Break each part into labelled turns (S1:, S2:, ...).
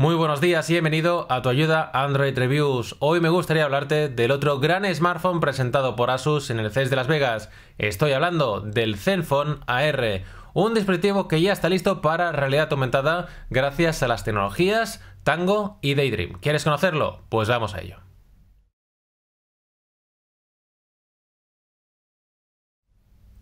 S1: Muy buenos días y bienvenido a tu ayuda Android Reviews. Hoy me gustaría hablarte del otro gran smartphone presentado por Asus en el CES de Las Vegas. Estoy hablando del Zenfone AR, un dispositivo que ya está listo para realidad aumentada gracias a las tecnologías Tango y Daydream. ¿Quieres conocerlo? Pues vamos a ello.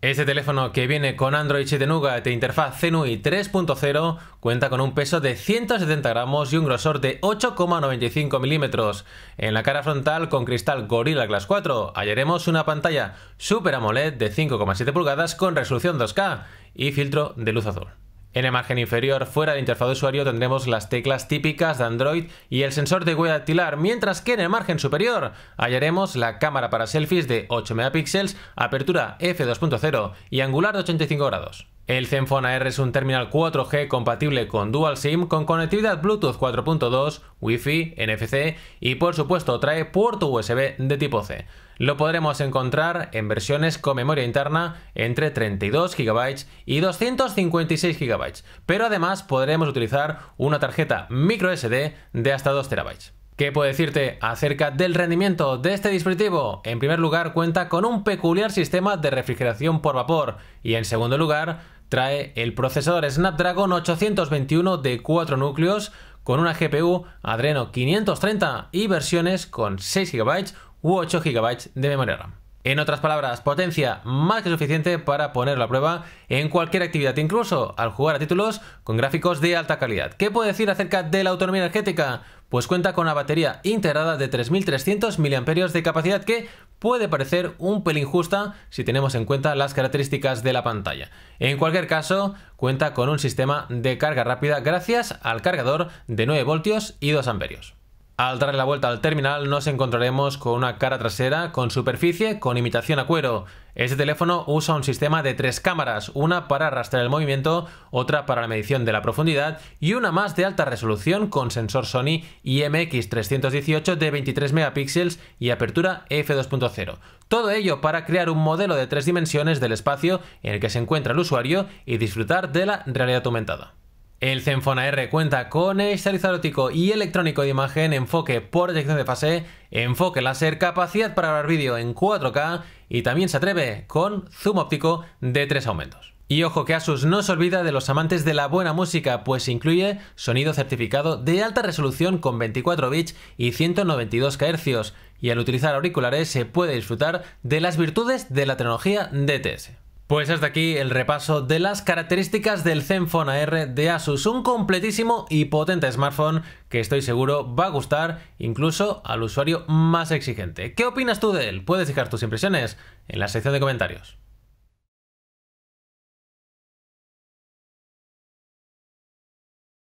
S1: Este teléfono que viene con Android 7 Nougat e interfaz ZenUI 3.0 cuenta con un peso de 170 gramos y un grosor de 8,95 milímetros. En la cara frontal con cristal Gorilla Glass 4 hallaremos una pantalla Super AMOLED de 5,7 pulgadas con resolución 2K y filtro de luz azul. En el margen inferior, fuera de interfaz de usuario, tendremos las teclas típicas de Android y el sensor de huella dactilar, mientras que en el margen superior hallaremos la cámara para selfies de 8 megapíxeles, apertura f2.0 y angular de 85 grados. El Zenfone AR es un terminal 4G compatible con Dual SIM con conectividad Bluetooth 4.2, Wi-Fi, NFC y por supuesto trae puerto USB de tipo C. Lo podremos encontrar en versiones con memoria interna entre 32 GB y 256 GB, pero además podremos utilizar una tarjeta microSD de hasta 2 TB. ¿Qué puedo decirte acerca del rendimiento de este dispositivo? En primer lugar, cuenta con un peculiar sistema de refrigeración por vapor y en segundo lugar, trae el procesador Snapdragon 821 de 4 núcleos con una GPU Adreno 530 y versiones con 6 GB u 8 GB de memoria RAM. En otras palabras, potencia más que suficiente para ponerlo a prueba en cualquier actividad, incluso al jugar a títulos con gráficos de alta calidad. ¿Qué puedo decir acerca de la autonomía energética? Pues cuenta con una batería integrada de 3.300 mAh de capacidad que puede parecer un pelín justa si tenemos en cuenta las características de la pantalla. En cualquier caso, cuenta con un sistema de carga rápida gracias al cargador de 9 voltios y 2 amperios. Al darle la vuelta al terminal nos encontraremos con una cara trasera con superficie con imitación a cuero. Este teléfono usa un sistema de tres cámaras, una para arrastrar el movimiento, otra para la medición de la profundidad y una más de alta resolución con sensor Sony IMX318 de 23 megapíxeles y apertura f2.0. Todo ello para crear un modelo de tres dimensiones del espacio en el que se encuentra el usuario y disfrutar de la realidad aumentada. El Zenfone R cuenta con estabilizador óptico y electrónico de imagen, enfoque por detección de fase, enfoque láser, capacidad para grabar vídeo en 4K y también se atreve con zoom óptico de 3 aumentos. Y ojo que Asus no se olvida de los amantes de la buena música, pues incluye sonido certificado de alta resolución con 24 bits y 192 kHz, y al utilizar auriculares se puede disfrutar de las virtudes de la tecnología DTS. Pues hasta aquí el repaso de las características del Zenfone AR de Asus, un completísimo y potente smartphone que estoy seguro va a gustar incluso al usuario más exigente. ¿Qué opinas tú de él? Puedes dejar tus impresiones en la sección de comentarios.